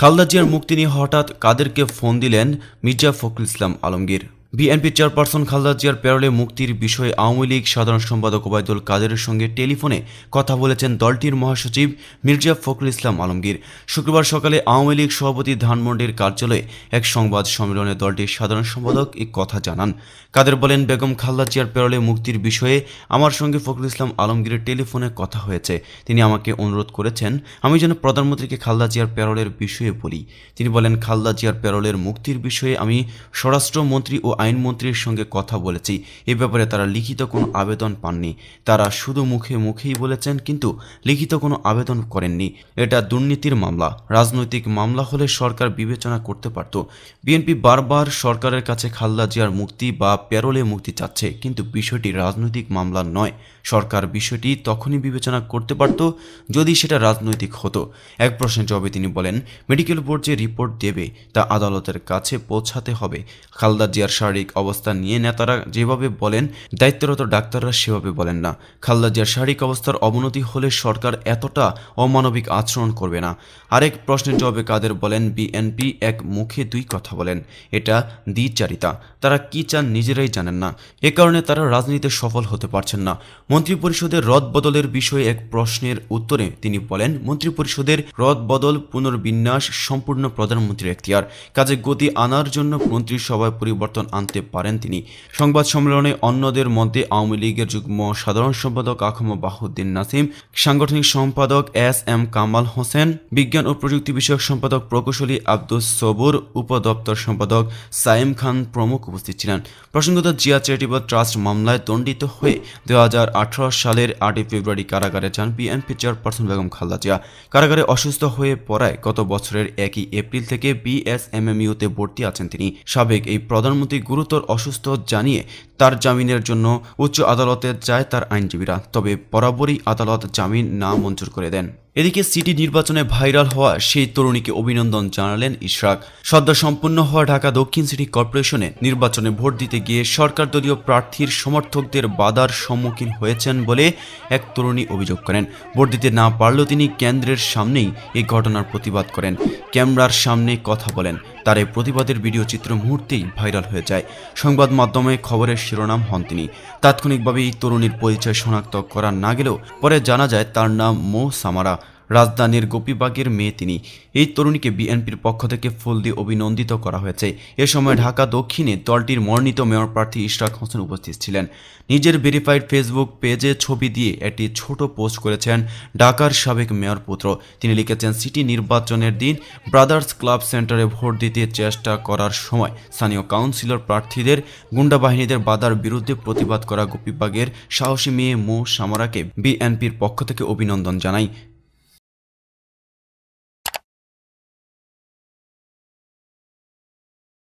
খালদা জিয়ার মুক্তি নিয়ে হঠাৎ কাদেরকে ফোন দিলেন মির্জা ফখরুল ইসলাম আলমগীর বিএনপি চেয়ারপারসন খালদা জিয়ার প্যারোলে মুক্তির বিষয়ে আওয়ামী লীগ সাধারণ সম্পাদক ওবায়দুল কাদেরের সঙ্গে টেলিফোনে কথা বলেছেন দলটির মহাসচিব মির্জা ফখরুল ইসলাম আলমগীর শুক্রবার সকালে আওয়ামী লীগ সভাপতি ধানমন্ডির কার্যালয়ে এক সংবাদ সম্মেলনে দলটির সাধারণ সম্পাদক এ কথা জানান কাদের বলেন বেগম খালদা জিয়ার প্যারোলে মুক্তির বিষয়ে আমার সঙ্গে ফখরুল ইসলাম আলমগীরের টেলিফোনে কথা হয়েছে তিনি আমাকে অনুরোধ করেছেন আমি যেন প্রধানমন্ত্রীকে খালদা জিয়ার প্যারোলের বিষয়ে বলি তিনি বলেন খালদা জিয়ার প্যারোলের মুক্তির বিষয়ে আমি স্বরাষ্ট্রমন্ত্রী ও আইনমন্ত্রীর সঙ্গে কথা বলেছি এ ব্যাপারে তারা লিখিত কোনো আবেদন পাননি তারা শুধু মুখে মুখেই বলেছেন কিন্তু লিখিত কোনো আবেদন করেননি এটা দুর্নীতির মামলা রাজনৈতিক মামলা হলে সরকার বিবেচনা করতে পারত বিএনপি বারবার সরকারের কাছে খালদা জিয়ার মুক্তি বা প্যারোলে মুক্তি চাচ্ছে কিন্তু বিষয়টি রাজনৈতিক মামলা নয় সরকার বিষয়টি তখনই বিবেচনা করতে পারত যদি সেটা রাজনৈতিক হতো এক প্রশ্নের জবাবে তিনি বলেন মেডিকেল বোর্ড যে রিপোর্ট দেবে তা আদালতের কাছে পৌঁছাতে হবে খালদা জিয়ার শারীরিক অবস্থা নিয়ে নেতারা যেভাবে বলেন দায়িত্বরত ডাক্তাররা সেভাবে বলেন না খালদা জিয়ার শারীরিক অবস্থার অবনতি হলে সরকার এতটা অমানবিক আচরণ করবে না আরেক প্রশ্নের জবাবে কাদের বলেন বিএনপি এক মুখে দুই কথা বলেন এটা দ্বিচারিতা তারা কি চান নিজেরাই জানেন না এ কারণে তারা রাজনীতিতে সফল হতে পারছেন না মন্ত্রিপরিষদের রদ বদলের বিষয়ে এক প্রশ্নের উত্তরে তিনি বলেন মন্ত্রিপরিষদের রদ বদল পুনর্বিন্যাস সম্পূর্ণ প্রধানমন্ত্রীর এখতিয়ার কাজে গতি আনার জন্য মন্ত্রিসভায় পরিবর্তন আনতে পারেন তিনি সংবাদ সম্মেলনে অন্যদের মধ্যে আওয়ামী লীগের যুগ্ম সাধারণ সম্পাদক আখম বাহুদ্দিন নাসিম সাংগঠনিক সম্পাদক এস এম কামাল হোসেন বিজ্ঞান ও প্রযুক্তি বিষয়ক সম্পাদক প্রকৌশলী আব্দুল সবুর উপদপ্তর সম্পাদক সাইম খান প্রমুখ উপস্থিত ছিলেন প্রসঙ্গত জিয়া চ্যারিটেবল ট্রাস্ট মামলায় দণ্ডিত হয়ে দু সালের আটই ফেব্রুয়ারি কারাগারে যান বিএনপি চেয়ারপারসন বেগম খালদা জিয়া কারাগারে অসুস্থ হয়ে পড়ায় গত বছরের একই এপ্রিল থেকে বিএসএমএমইউতে ভর্তি আছেন তিনি সাবেক এই প্রধানমন্ত্রী গুরুতর অসুস্থ জানিয়ে তার জামিনের জন্য উচ্চ আদালতে যায় তার আইনজীবীরা তবে বরাবরই আদালত জামিন না মঞ্জুর করে দেন এদিকে সিটি নির্বাচনে ভাইরাল হওয়া সেই তরুণীকে অভিনন্দন জানালেন ইশরাক সদ্য সম্পন্ন হওয়া ঢাকা দক্ষিণ সিটি কর্পোরেশনে নির্বাচনে ভোট দিতে গিয়ে সরকার দলীয় প্রার্থীর সমর্থকদের বাধার সম্মুখীন হয়েছেন বলে এক তরুণী অভিযোগ করেন ভোট দিতে না পারলেও তিনি কেন্দ্রের সামনেই এই ঘটনার প্রতিবাদ করেন ক্যামেরার সামনে কথা বলেন তার এই প্রতিবাদের ভিডিও চিত্র মুহূর্তেই ভাইরাল হয়ে যায় সংবাদ মাধ্যমে খবরের শিরোনাম হন তিনি তাৎক্ষণিকভাবে এই তরুণীর পরিচয় শনাক্ত করা না গেলেও পরে জানা যায় তার নাম মো সামারা রাজধানীর গোপীবাগের মেয়ে তিনি এই তরুণীকে বিএনপির পক্ষ থেকে ফুল দিয়ে অভিনন্দিত করা হয়েছে এ সময় ঢাকা দক্ষিণে দলটির মনোনীত মেয়র প্রার্থী ইশরাক হোসেন উপস্থিত ছিলেন নিজের ভেরিফাইড ফেসবুক পেজে ছবি দিয়ে একটি ছোট পোস্ট করেছেন ঢাকার সাবেক মেয়র পুত্র তিনি লিখেছেন সিটি নির্বাচনের দিন ব্রাদার্স ক্লাব সেন্টারে ভোট দিতে চেষ্টা করার সময় স্থানীয় কাউন্সিলর প্রার্থীদের গুন্ডা বাহিনীদের বাধার বিরুদ্ধে প্রতিবাদ করা গোপীবাগের সাহসী মেয়ে মো সামরাকে বিএনপির পক্ষ থেকে অভিনন্দন জানাই